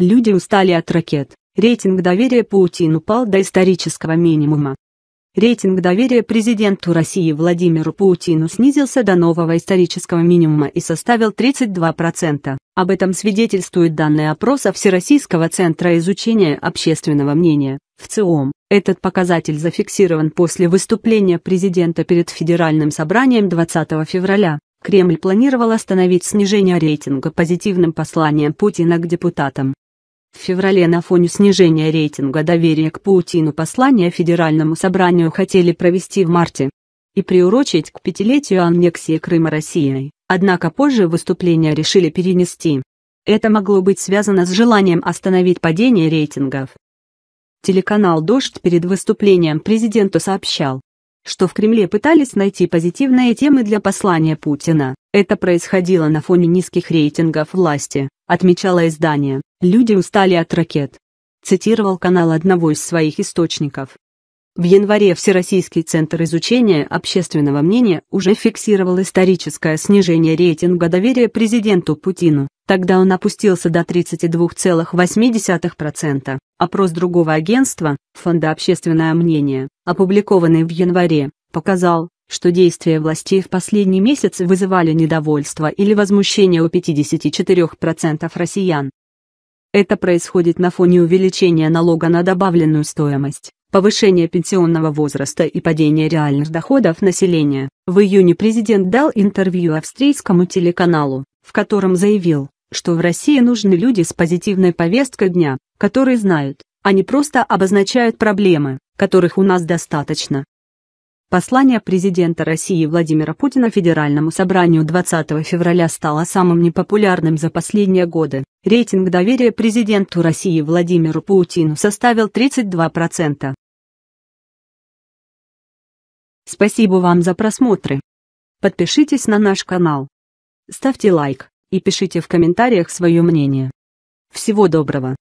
Люди устали от ракет. Рейтинг доверия Путину упал до исторического минимума. Рейтинг доверия президенту России Владимиру Путину снизился до нового исторического минимума и составил 32%. Об этом свидетельствуют данные опроса Всероссийского центра изучения общественного мнения, в ЦИОМ. Этот показатель зафиксирован после выступления президента перед Федеральным собранием 20 февраля. Кремль планировал остановить снижение рейтинга позитивным посланием Путина к депутатам. В феврале на фоне снижения рейтинга доверия к Путину послание Федеральному собранию хотели провести в марте и приурочить к пятилетию аннексии Крыма Россией, однако позже выступление решили перенести. Это могло быть связано с желанием остановить падение рейтингов. Телеканал «Дождь» перед выступлением президента сообщал, что в Кремле пытались найти позитивные темы для послания Путина. Это происходило на фоне низких рейтингов власти, отмечало издание. Люди устали от ракет. Цитировал канал одного из своих источников. В январе Всероссийский центр изучения общественного мнения уже фиксировал историческое снижение рейтинга доверия президенту Путину. Тогда он опустился до 32,8%. Опрос другого агентства, Фонда «Общественное мнение», опубликованный в январе, показал, что действия властей в последний месяц вызывали недовольство или возмущение у 54% россиян. Это происходит на фоне увеличения налога на добавленную стоимость, повышение пенсионного возраста и падение реальных доходов населения, в июне президент дал интервью австрийскому телеканалу, в котором заявил, что в России нужны люди с позитивной повесткой дня, которые знают, а не просто обозначают проблемы, которых у нас достаточно. Послание президента России Владимира Путина Федеральному собранию 20 февраля стало самым непопулярным за последние годы. Рейтинг доверия президенту России Владимиру Путину составил 32%. Спасибо вам за просмотры. Подпишитесь на наш канал. Ставьте лайк и пишите в комментариях свое мнение. Всего доброго.